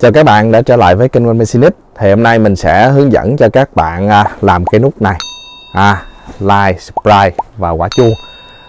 Chào các bạn đã trở lại với kênh One Mechanic Thì hôm nay mình sẽ hướng dẫn cho các bạn à, làm cái nút này à, Like, subscribe và quả chuông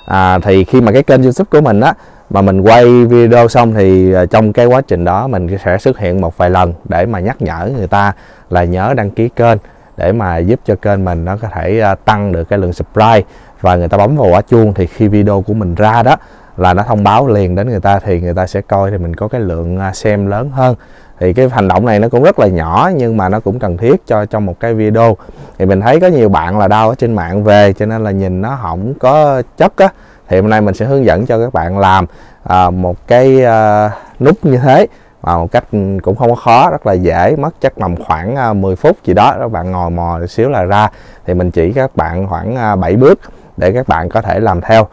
à, Thì khi mà cái kênh youtube của mình á Mà mình quay video xong thì à, trong cái quá trình đó Mình sẽ xuất hiện một vài lần để mà nhắc nhở người ta là nhớ đăng ký kênh Để mà giúp cho kênh mình nó có thể à, tăng được cái lượng subscribe Và người ta bấm vào quả chuông thì khi video của mình ra đó là nó thông báo liền đến người ta thì người ta sẽ coi thì mình có cái lượng xem lớn hơn thì cái hành động này nó cũng rất là nhỏ nhưng mà nó cũng cần thiết cho trong một cái video thì mình thấy có nhiều bạn là đau ở trên mạng về cho nên là nhìn nó không có chất á thì hôm nay mình sẽ hướng dẫn cho các bạn làm à, một cái à, nút như thế mà một cách cũng không có khó rất là dễ mất chắc tầm khoảng 10 à, phút gì đó các bạn ngồi mò xíu là ra thì mình chỉ các bạn khoảng 7 à, bước để các bạn có thể làm theo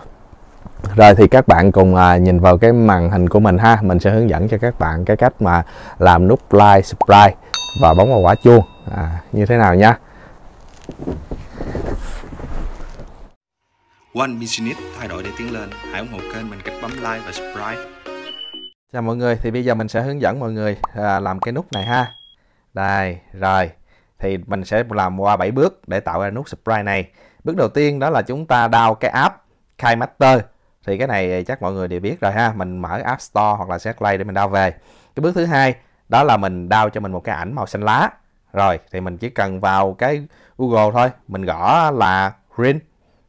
rồi thì các bạn cùng à, nhìn vào cái màn hình của mình ha mình sẽ hướng dẫn cho các bạn cái cách mà làm nút like subscribe và bấm vào quả chuông à, như thế nào nha One Business thay đổi để tiến lên hãy ủng hộ kênh mình cách bấm like và subscribe chào mọi người thì bây giờ mình sẽ hướng dẫn mọi người à, làm cái nút này ha đây rồi thì mình sẽ làm qua 7 bước để tạo ra nút subscribe này bước đầu tiên đó là chúng ta đào cái app Khai thì cái này chắc mọi người đều biết rồi ha mình mở app store hoặc là sẽ play để mình đao về cái bước thứ hai đó là mình đao cho mình một cái ảnh màu xanh lá rồi thì mình chỉ cần vào cái google thôi mình gõ là green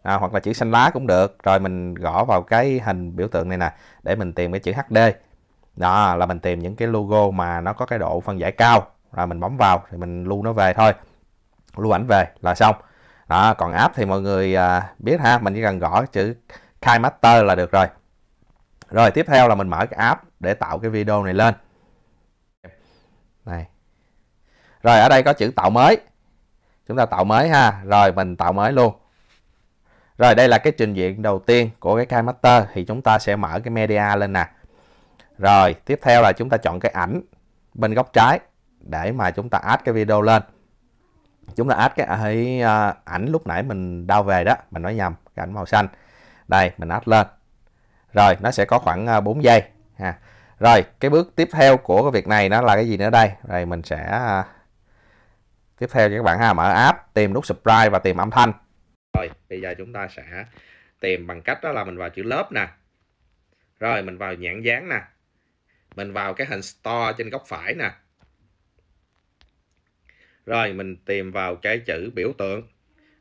à, hoặc là chữ xanh lá cũng được rồi mình gõ vào cái hình biểu tượng này nè để mình tìm cái chữ hd đó là mình tìm những cái logo mà nó có cái độ phân giải cao rồi mình bấm vào thì mình lưu nó về thôi lưu ảnh về là xong đó còn app thì mọi người à, biết ha mình chỉ cần gõ chữ khai master là được rồi rồi tiếp theo là mình mở cái app để tạo cái video này lên này rồi ở đây có chữ tạo mới chúng ta tạo mới ha rồi mình tạo mới luôn rồi đây là cái trình diện đầu tiên của cái khai master thì chúng ta sẽ mở cái media lên nè rồi tiếp theo là chúng ta chọn cái ảnh bên góc trái để mà chúng ta add cái video lên chúng ta add cái à, à, ảnh lúc nãy mình đau về đó mình nói nhầm cái ảnh màu xanh đây mình áp lên rồi nó sẽ có khoảng 4 à, giây ha rồi cái bước tiếp theo của cái việc này nó là cái gì nữa đây rồi mình sẽ à, tiếp theo cho các bạn ha mở app tìm nút subscribe và tìm âm thanh rồi bây giờ chúng ta sẽ tìm bằng cách đó là mình vào chữ lớp nè rồi mình vào nhãn dán nè mình vào cái hình store trên góc phải nè rồi mình tìm vào cái chữ biểu tượng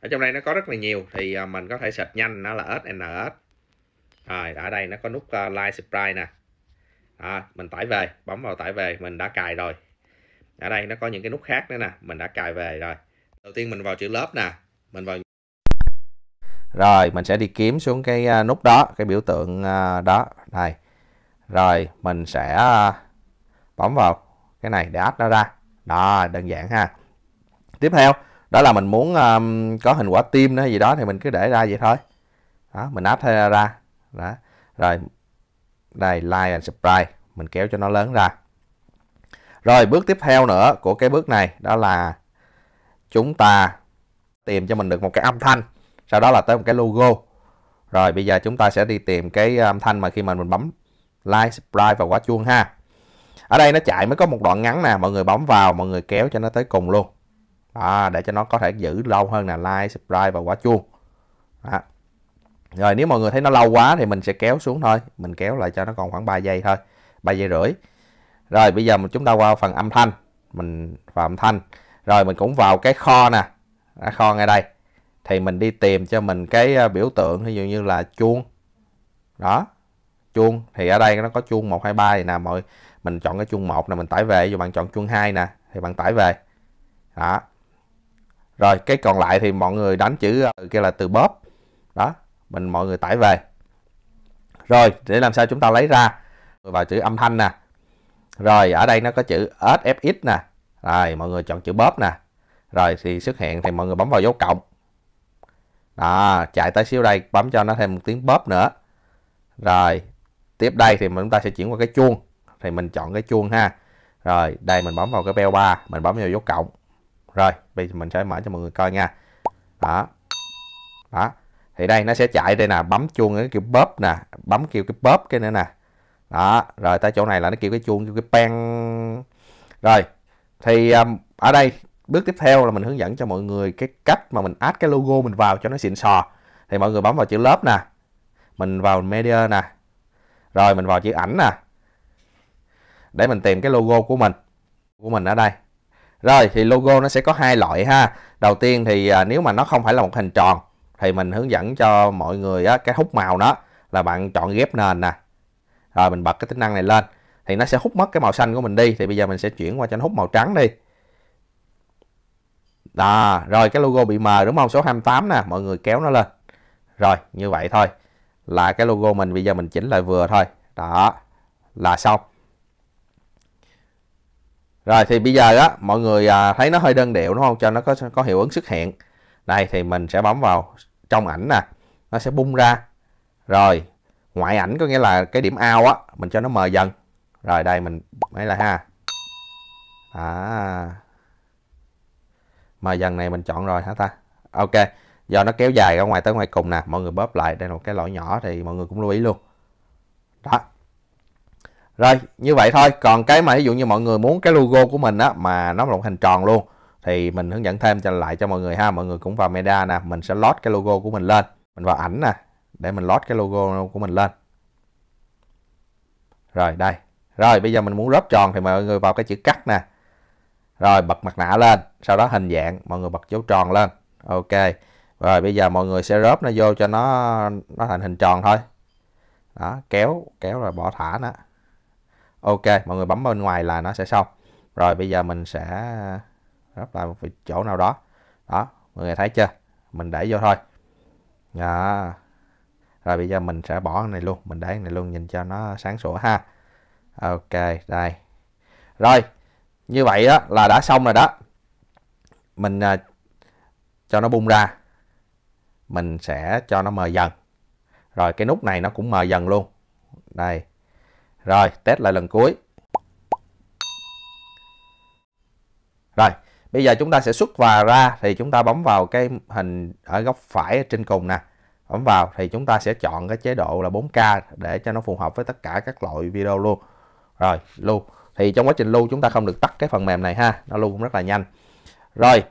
ở trong đây nó có rất là nhiều thì à, mình có thể search nhanh nó là SNS rồi ở đây nó có nút like à, live subscribe nè à, mình tải về bấm vào tải về mình đã cài rồi ở đây nó có những cái nút khác nữa nè mình đã cài về rồi đầu tiên mình vào chữ lớp nè mình vào rồi mình sẽ đi kiếm xuống cái à, nút đó cái biểu tượng đó này rồi mình sẽ bấm vào cái này để ách nó ra đó đơn giản ha tiếp theo đó là mình muốn um, có hình quả tim nữa gì đó thì mình cứ để ra vậy thôi đó mình áp ra ra đó rồi đây like and subscribe mình kéo cho nó lớn ra rồi bước tiếp theo nữa của cái bước này đó là chúng ta tìm cho mình được một cái âm thanh sau đó là tới một cái logo rồi bây giờ chúng ta sẽ đi tìm cái âm thanh mà khi mà mình bấm like subscribe và quả chuông ha ở đây nó chạy mới có một đoạn ngắn nè mọi người bấm vào mọi người kéo cho nó tới cùng luôn à, để cho nó có thể giữ lâu hơn là like subscribe và quả chuông đó. rồi nếu mọi người thấy nó lâu quá thì mình sẽ kéo xuống thôi mình kéo lại cho nó còn khoảng 3 giây thôi 3 giây rưỡi rồi bây giờ chúng ta qua phần âm thanh mình vào âm thanh rồi mình cũng vào cái kho nè cái kho ngay đây thì mình đi tìm cho mình cái ờ, biểu tượng ví dụ như là chuông đó chuông thì ở đây nó có chuông 123 này nè mọi mình chọn cái chuông 1 nè, mình tải về dù bạn chọn chuông 2 nè thì bạn tải về đó rồi cái còn lại thì mọi người đánh chữ ờ, kia là từ bóp đó mình mọi người tải về rồi để làm sao chúng ta lấy ra vào chữ âm thanh nè rồi ở đây nó có chữ SFX nè rồi mọi người chọn chữ bóp nè rồi thì xuất hiện thì mọi người bấm vào dấu cộng đó chạy tới xíu đây bấm cho nó thêm một tiếng bóp nữa rồi tiếp đây thì chúng ta sẽ chuyển qua cái chuông thì mình chọn cái chuông ha rồi đây mình bấm vào cái bell ba mình bấm vào dấu cộng rồi bây giờ mình sẽ mở cho mọi người coi nha đó đó thì đây nó sẽ chạy đây nè bấm chuông nó kêu bóp nè bấm kêu cái bóp cái nữa nè đó rồi tới chỗ này là nó kêu cái chuông kêu cái pen rồi thì um, ở đây bước tiếp theo là mình hướng dẫn cho mọi người cái cách mà mình add cái logo mình vào cho nó xịn sò thì mọi người bấm vào chữ lớp nè mình vào media nè rồi mình vào chữ ảnh nè để mình tìm cái logo của mình của mình ở đây rồi thì logo nó sẽ có hai loại ha. Đầu tiên thì à, nếu mà nó không phải là một hình tròn thì mình hướng dẫn cho mọi người á, cái hút màu đó là bạn chọn ghép nền nè. Rồi mình bật cái tính năng này lên thì nó sẽ hút mất cái màu xanh của mình đi. Thì bây giờ mình sẽ chuyển qua cho nó hút màu trắng đi. Đó, rồi cái logo bị mờ đúng không? Số 28 nè, mọi người kéo nó lên. Rồi, như vậy thôi. Là cái logo mình bây giờ mình chỉnh lại vừa thôi. Đó, là xong rồi thì bây giờ á mọi người à, thấy nó hơi đơn điệu đúng không cho nó có có hiệu ứng xuất hiện đây thì mình sẽ bấm vào trong ảnh nè nó sẽ bung ra rồi ngoại ảnh có nghĩa là cái điểm ao á mình cho nó mờ dần rồi đây mình mấy lại ha à mờ dần này mình chọn rồi hả ta ok do nó kéo dài ra ngoài tới ngoài cùng nè mọi người bóp lại đây là một cái lỗi nhỏ thì mọi người cũng lưu ý luôn đó rồi, như vậy thôi. Còn cái mà ví dụ như mọi người muốn cái logo của mình á mà nó là một hình tròn luôn thì mình hướng dẫn thêm cho lại cho mọi người ha. Mọi người cũng vào media nè, mình sẽ lót cái logo của mình lên. Mình vào ảnh nè để mình lót cái logo của mình lên. Rồi đây. Rồi bây giờ mình muốn rớp tròn thì mọi người vào cái chữ cắt nè. Rồi bật mặt nạ lên, sau đó hình dạng mọi người bật dấu tròn lên. Ok. Rồi bây giờ mọi người sẽ rớp nó vô cho nó nó thành hình tròn thôi. Đó, kéo, kéo rồi bỏ thả nó ok mọi người bấm bên ngoài là nó sẽ xong rồi bây giờ mình sẽ lắp ờ, lại một chỗ nào đó đó mọi người thấy chưa mình để vô thôi đó. rồi bây giờ mình sẽ bỏ cái này luôn mình để cái này luôn nhìn cho nó sáng sủa ha ok đây rồi như vậy đó là đã xong rồi đó mình uh, cho nó bung ra mình sẽ cho nó mờ dần rồi cái nút này nó cũng mờ dần luôn đây rồi, test lại lần cuối. Rồi, bây giờ chúng ta sẽ xuất và ra thì chúng ta bấm vào cái hình ở góc phải trên cùng nè. Bấm vào thì chúng ta sẽ chọn cái chế độ là 4K để cho nó phù hợp với tất cả các loại video luôn. Rồi, lưu. Thì trong quá trình lưu chúng ta không được tắt cái phần mềm này ha, nó lưu cũng rất là nhanh. Rồi,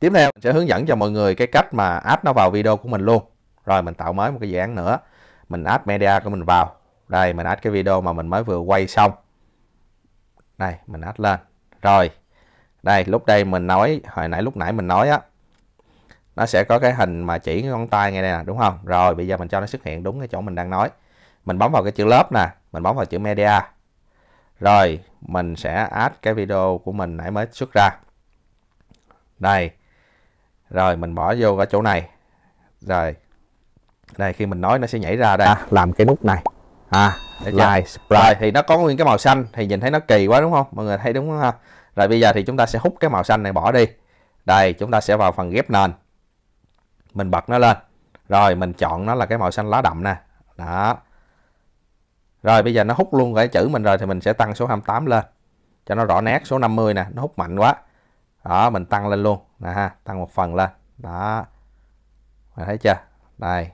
tiếp theo sẽ hướng dẫn cho mọi người cái cách mà add nó vào video của mình luôn. Rồi, mình tạo mới một cái dự án nữa. Mình add media của mình vào đây mình add cái video mà mình mới vừa quay xong đây mình add lên rồi đây lúc đây mình nói hồi nãy lúc nãy mình nói á nó sẽ có cái hình mà chỉ ngón tay ngay đây nè đúng không rồi bây giờ mình cho nó xuất hiện đúng cái chỗ mình đang nói mình bấm vào cái chữ lớp nè mình bấm vào chữ media rồi mình sẽ add cái video của mình nãy mới xuất ra đây rồi mình bỏ vô cái chỗ này rồi đây khi mình nói nó sẽ nhảy ra đây à, làm cái nút này à light rồi, thì nó có nguyên cái màu xanh thì nhìn thấy nó kỳ quá đúng không mọi người thấy đúng không ha rồi bây giờ thì chúng ta sẽ hút cái màu xanh này bỏ đi đây chúng ta sẽ vào phần ghép nền mình bật nó lên rồi mình chọn nó là cái màu xanh lá đậm nè đó rồi bây giờ nó hút luôn cái chữ mình rồi thì mình sẽ tăng số 28 lên cho nó rõ nét số 50 nè nó hút mạnh quá đó mình tăng lên luôn nè ha tăng một phần lên đó mình thấy chưa đây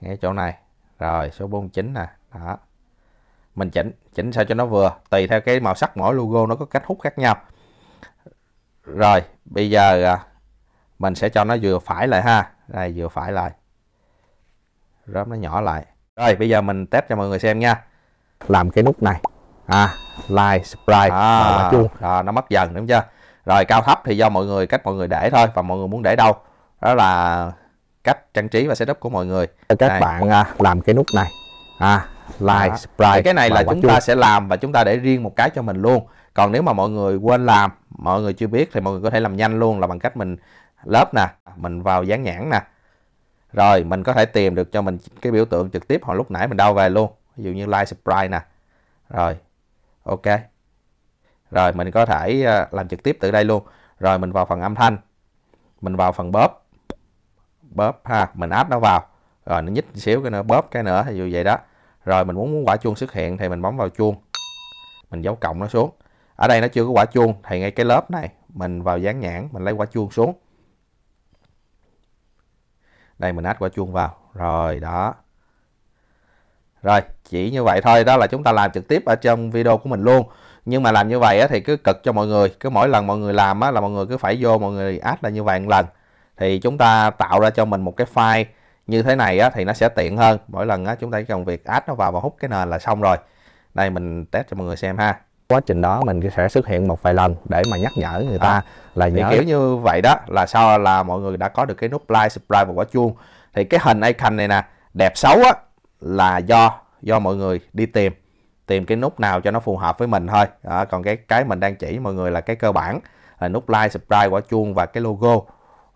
ngay chỗ này rồi, số 49 nè. Đó. Mình chỉnh, chỉnh sao cho nó vừa. Tùy theo cái màu sắc mỗi logo nó có cách hút khác nhau. Rồi, bây giờ à, mình sẽ cho nó vừa phải lại ha. Đây, vừa phải lại. Rớm nó nhỏ lại. Rồi, bây giờ mình test cho mọi người xem nha. Làm cái nút này. À, like, subscribe, à, chuông. Đó, nó mất dần đúng chưa? Rồi, cao thấp thì do mọi người, cách mọi người để thôi. Và mọi người muốn để đâu? Đó là cách trang trí và setup của mọi người các đây. bạn à, làm cái nút này à like à. subscribe cái này là chúng ta sẽ làm và chúng ta để riêng một cái cho mình luôn còn nếu mà mọi người quên làm mọi người chưa biết thì mọi người có thể làm nhanh luôn là bằng cách mình lớp nè mình vào dán nhãn nè rồi mình có thể tìm được cho mình cái biểu tượng trực tiếp hồi lúc nãy mình đau về luôn ví dụ như like subscribe nè rồi ok rồi mình có thể à, làm trực tiếp từ đây luôn rồi mình vào phần âm thanh mình vào phần bóp bóp ha mình áp nó vào rồi nó nhích xíu cái nữa bóp cái nữa thì như vậy đó rồi mình muốn quả chuông xuất hiện thì mình bấm vào chuông mình dấu cộng nó xuống ở đây nó chưa có quả chuông thì ngay cái lớp này mình vào dán nhãn mình lấy quả chuông xuống đây mình áp quả chuông vào rồi đó rồi chỉ như vậy thôi đó là chúng ta làm trực tiếp ở trong video của mình luôn nhưng mà làm như vậy thì cứ cực cho mọi người cứ mỗi lần mọi người làm là mọi người cứ phải vô mọi người áp là như vậy một lần thì chúng ta tạo ra cho mình một cái file như thế này á, thì nó sẽ tiện hơn mỗi lần á, chúng ta chỉ cần việc add nó vào và hút cái nền là xong rồi đây mình test cho mọi người xem ha quá trình đó mình sẽ xuất hiện một vài lần để mà nhắc nhở người ta à, là nhớ kiểu như vậy đó là sao là mọi người đã có được cái nút like subscribe và quả chuông thì cái hình icon này nè đẹp xấu á là do do mọi người đi tìm tìm cái nút nào cho nó phù hợp với mình thôi à, còn cái cái mình đang chỉ mọi người là cái cơ bản là nút like subscribe quả chuông và cái logo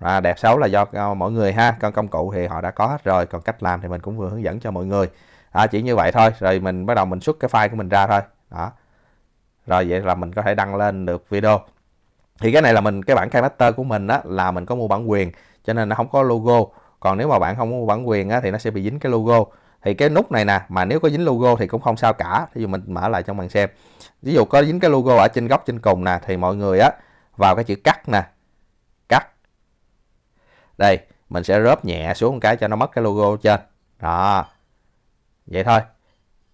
à, đẹp xấu là do mỗi người ha còn công cụ thì họ đã có hết rồi còn cách làm thì mình cũng vừa hướng dẫn cho mọi người à, chỉ như vậy thôi rồi mình bắt đầu mình xuất cái file của mình ra thôi đó rồi vậy là mình có thể đăng lên được video thì cái này là mình cái bản character của mình á là mình có mua bản quyền cho nên nó không có logo còn nếu mà bạn không mua bản quyền á thì nó sẽ bị dính cái logo thì cái nút này nè mà nếu có dính logo thì cũng không sao cả ví dụ mình mở lại trong màn xem ví dụ có dính cái logo ở trên góc trên cùng nè thì mọi người á vào cái chữ cắt nè đây mình sẽ rớp nhẹ xuống một cái cho nó mất cái logo trên đó vậy thôi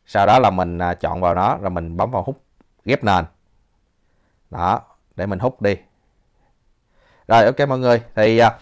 sau đó là mình à, chọn vào nó rồi mình bấm vào hút ghép nền đó để mình hút đi rồi ok mọi người thì à,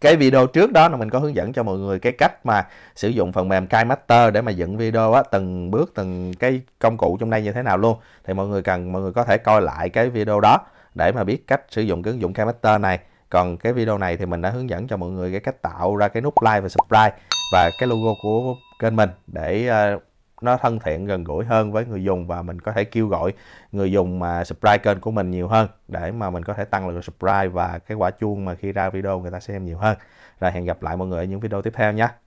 cái video trước đó là mình có hướng dẫn cho mọi người cái cách mà sử dụng phần mềm KiMaster để mà dựng video á, từng bước từng cái công cụ trong đây như thế nào luôn. Thì mọi người cần mọi người có thể coi lại cái video đó để mà biết cách sử dụng cái ứng dụng KiMaster này còn cái video này thì mình đã hướng dẫn cho mọi người cái cách tạo ra cái nút like và subscribe và cái logo của kênh mình để ờ, nó thân thiện gần gũi hơn với người dùng và mình có thể kêu gọi người dùng mà subscribe kênh của mình nhiều hơn để mà mình có thể tăng lượng subscribe và cái quả chuông mà khi ra video người ta xem nhiều hơn. Rồi hẹn gặp lại mọi người ở những video tiếp theo nhé.